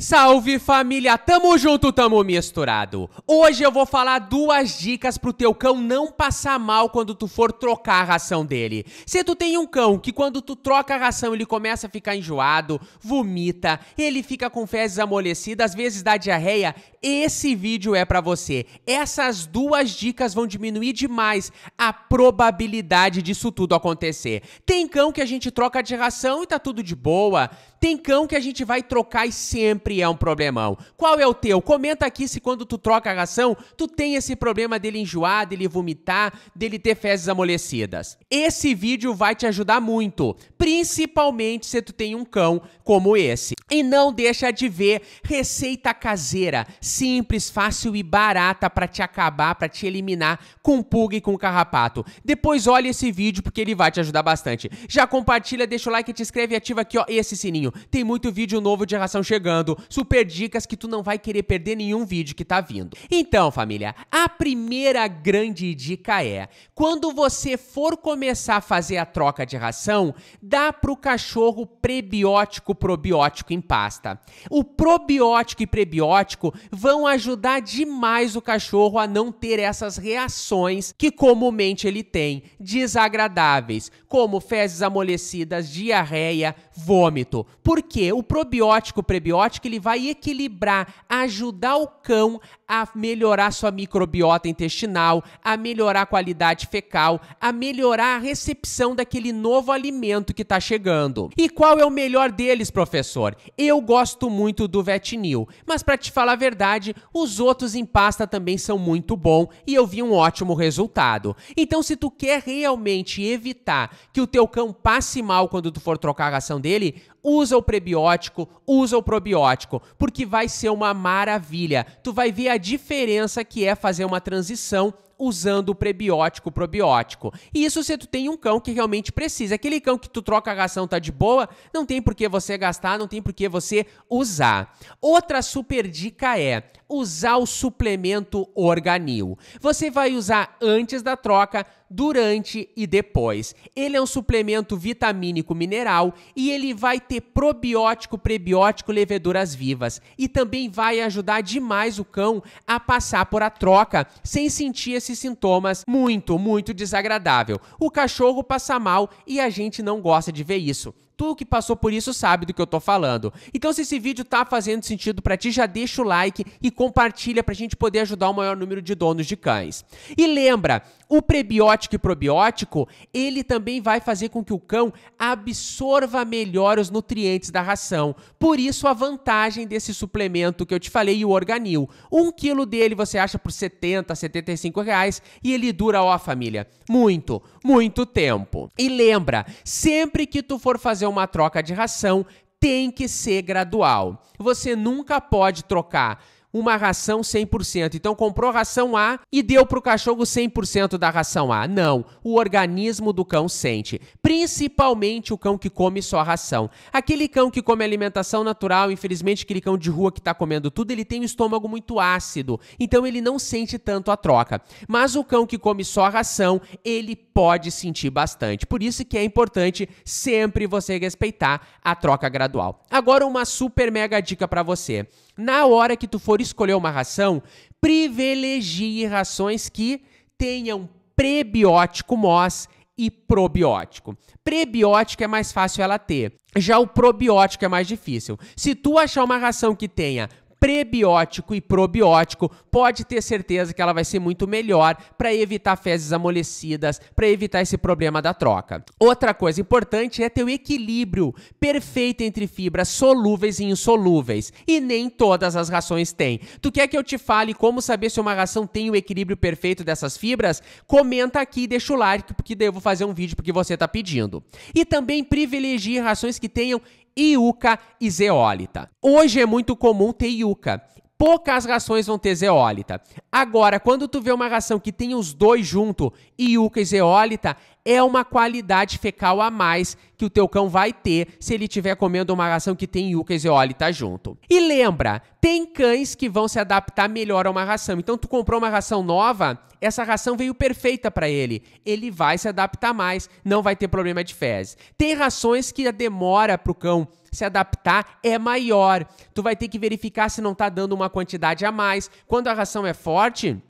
Salve família, tamo junto, tamo misturado. Hoje eu vou falar duas dicas pro teu cão não passar mal quando tu for trocar a ração dele. Se tu tem um cão que quando tu troca a ração ele começa a ficar enjoado, vomita, ele fica com fezes amolecidas, às vezes dá diarreia, esse vídeo é para você. Essas duas dicas vão diminuir demais a probabilidade disso tudo acontecer. Tem cão que a gente troca de ração e tá tudo de boa, tem cão que a gente vai trocar e sempre é um problemão. Qual é o teu? Comenta aqui se quando tu troca a ração, tu tem esse problema dele enjoar, dele vomitar, dele ter fezes amolecidas. Esse vídeo vai te ajudar muito, principalmente se tu tem um cão como esse. E não deixa de ver receita caseira, simples, fácil e barata para te acabar, para te eliminar com pulga e com carrapato. Depois olha esse vídeo porque ele vai te ajudar bastante. Já compartilha, deixa o like, te inscreve e ativa aqui ó esse sininho. Tem muito vídeo novo de ração chegando, super dicas que tu não vai querer perder nenhum vídeo que tá vindo. Então, família, a primeira grande dica é: quando você for começar a fazer a troca de ração, dá pro cachorro prebiótico probiótico em pasta. O probiótico e prebiótico vão ajudar demais o cachorro a não ter essas reações que comumente ele tem, desagradáveis, como fezes amolecidas, diarreia, vômito. Porque o probiótico, o prebiótico, ele vai equilibrar, ajudar o cão a melhorar sua microbiota intestinal, a melhorar a qualidade fecal, a melhorar a recepção daquele novo alimento que está chegando. E qual é o melhor deles, professor? Eu gosto muito do Vetinil, mas para te falar a verdade, os outros em pasta também são muito bom e eu vi um ótimo resultado. Então, se tu quer realmente evitar que o teu cão passe mal quando tu for trocar a ração dele, usa usa o prebiótico, usa o probiótico, porque vai ser uma maravilha. Tu vai ver a diferença que é fazer uma transição usando o prebiótico, probiótico. E isso se tu tem um cão que realmente precisa. Aquele cão que tu troca a ração tá de boa, não tem por que você gastar, não tem por que você usar. Outra super dica é usar o suplemento organil. Você vai usar antes da troca, durante e depois. Ele é um suplemento vitamínico mineral e ele vai ter probiótico, prebiótico, leveduras vivas e também vai ajudar demais o cão a passar por a troca sem sentir esses sintomas muito, muito desagradável. O cachorro passa mal e a gente não gosta de ver isso. Tu que passou por isso sabe do que eu tô falando. Então, se esse vídeo tá fazendo sentido para ti, já deixa o like e compartilha pra gente poder ajudar o maior número de donos de cães. E lembra o prebiótico e probiótico, ele também vai fazer com que o cão absorva melhor os nutrientes da ração. Por isso a vantagem desse suplemento que eu te falei, o Organil. Um quilo dele você acha por 70, 75 reais e ele dura, ó família, muito, muito tempo. E lembra, sempre que tu for fazer uma troca de ração, tem que ser gradual. Você nunca pode trocar uma ração 100%. Então comprou ração A e deu para o cachorro 100% da ração A. Não, o organismo do cão sente, principalmente o cão que come só ração. Aquele cão que come alimentação natural, infelizmente aquele cão de rua que está comendo tudo, ele tem um estômago muito ácido, então ele não sente tanto a troca. Mas o cão que come só ração, ele pode sentir bastante. Por isso que é importante sempre você respeitar a troca gradual. Agora uma super mega dica para você. Na hora que tu for escolher uma ração, privilegie rações que tenham prebiótico MOS e probiótico. Prebiótico é mais fácil ela ter. Já o probiótico é mais difícil. Se tu achar uma ração que tenha prebiótico e probiótico, pode ter certeza que ela vai ser muito melhor para evitar fezes amolecidas, para evitar esse problema da troca. Outra coisa importante é ter o equilíbrio perfeito entre fibras solúveis e insolúveis, e nem todas as rações têm. Tu quer que eu te fale como saber se uma ração tem o equilíbrio perfeito dessas fibras? Comenta aqui e deixa o like, porque daí eu vou fazer um vídeo porque você está pedindo. E também privilegie rações que tenham iuca e zeólita. Hoje é muito comum ter iuca. Poucas rações vão ter zeólita. Agora, quando tu vê uma ração que tem os dois junto, iuca e zeólita, é uma qualidade fecal a mais que o teu cão vai ter se ele estiver comendo uma ração que tem yuca e zeolita tá junto. E lembra, tem cães que vão se adaptar melhor a uma ração. Então tu comprou uma ração nova, essa ração veio perfeita para ele. Ele vai se adaptar mais, não vai ter problema de fezes. Tem rações que a demora pro cão se adaptar é maior. Tu vai ter que verificar se não tá dando uma quantidade a mais. Quando a ração é forte,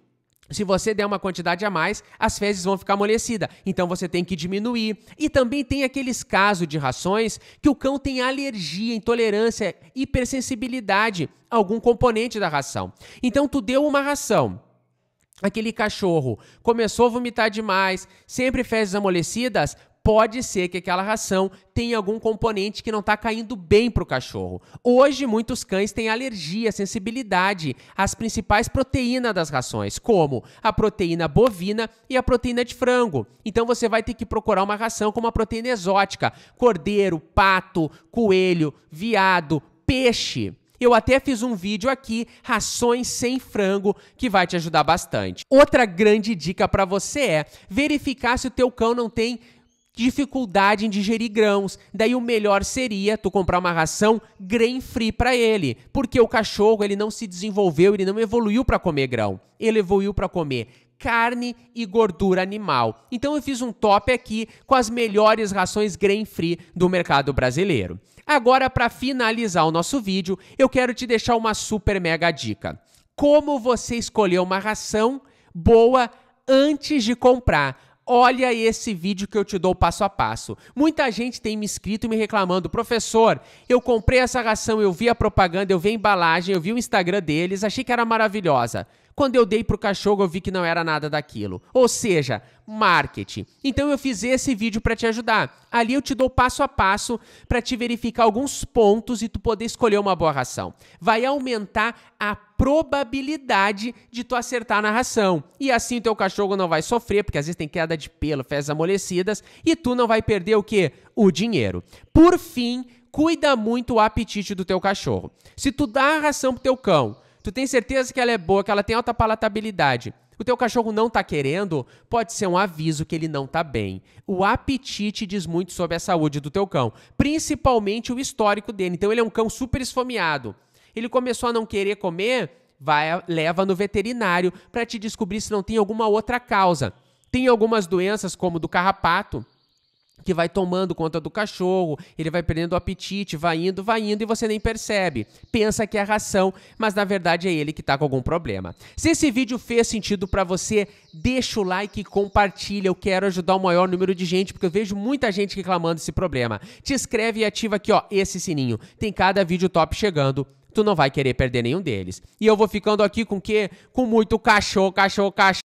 se você der uma quantidade a mais, as fezes vão ficar amolecida, então você tem que diminuir. E também tem aqueles casos de rações que o cão tem alergia, intolerância, hipersensibilidade a algum componente da ração. Então tu deu uma ração, aquele cachorro começou a vomitar demais, sempre fezes amolecidas, pode ser que aquela ração tenha algum componente que não está caindo bem para o cachorro. Hoje, muitos cães têm alergia, sensibilidade às principais proteínas das rações, como a proteína bovina e a proteína de frango. Então, você vai ter que procurar uma ração com uma proteína exótica: cordeiro, pato, coelho, viado, peixe. Eu até fiz um vídeo aqui, rações sem frango, que vai te ajudar bastante. Outra grande dica para você é verificar se o teu cão não tem dificuldade em digerir grãos. Daí o melhor seria tu comprar uma ração grain free para ele, porque o cachorro ele não se desenvolveu, ele não evoluiu para comer grão. Ele evoluiu para comer carne e gordura animal. Então eu fiz um top aqui com as melhores rações grain free do mercado brasileiro. Agora para finalizar o nosso vídeo, eu quero te deixar uma super mega dica. Como você escolher uma ração boa antes de comprar olha esse vídeo que eu te dou passo a passo. Muita gente tem me escrito e me reclamando, professor, eu comprei essa ração, eu vi a propaganda, eu vi a embalagem, eu vi o Instagram deles, achei que era maravilhosa. Quando eu dei pro cachorro, eu vi que não era nada daquilo. Ou seja, marketing. Então eu fiz esse vídeo para te ajudar. Ali eu te dou passo a passo para te verificar alguns pontos e tu poder escolher uma boa ração. Vai aumentar a probabilidade de tu acertar na ração. E assim teu cachorro não vai sofrer, porque às vezes tem queda de pelo, fezes amolecidas, e tu não vai perder o quê? O dinheiro. Por fim, cuida muito o apetite do teu cachorro. Se tu dá a ração pro teu cão, tu tem certeza que ela é boa, que ela tem alta palatabilidade, o teu cachorro não tá querendo, pode ser um aviso que ele não tá bem. O apetite diz muito sobre a saúde do teu cão, principalmente o histórico dele. Então ele é um cão super esfomeado. Ele começou a não querer comer, vai leva no veterinário para te descobrir se não tem alguma outra causa. Tem algumas doenças como do carrapato, que vai tomando conta do cachorro, ele vai perdendo o apetite, vai indo, vai indo e você nem percebe. Pensa que é ração, mas na verdade é ele que está com algum problema. Se esse vídeo fez sentido para você, deixa o like e compartilha. Eu quero ajudar o maior número de gente, porque eu vejo muita gente reclamando desse problema. Te inscreve e ativa aqui, ó, esse sininho. Tem cada vídeo top chegando tu não vai querer perder nenhum deles. E eu vou ficando aqui com o quê? Com muito cachorro, cachorro, cachorro.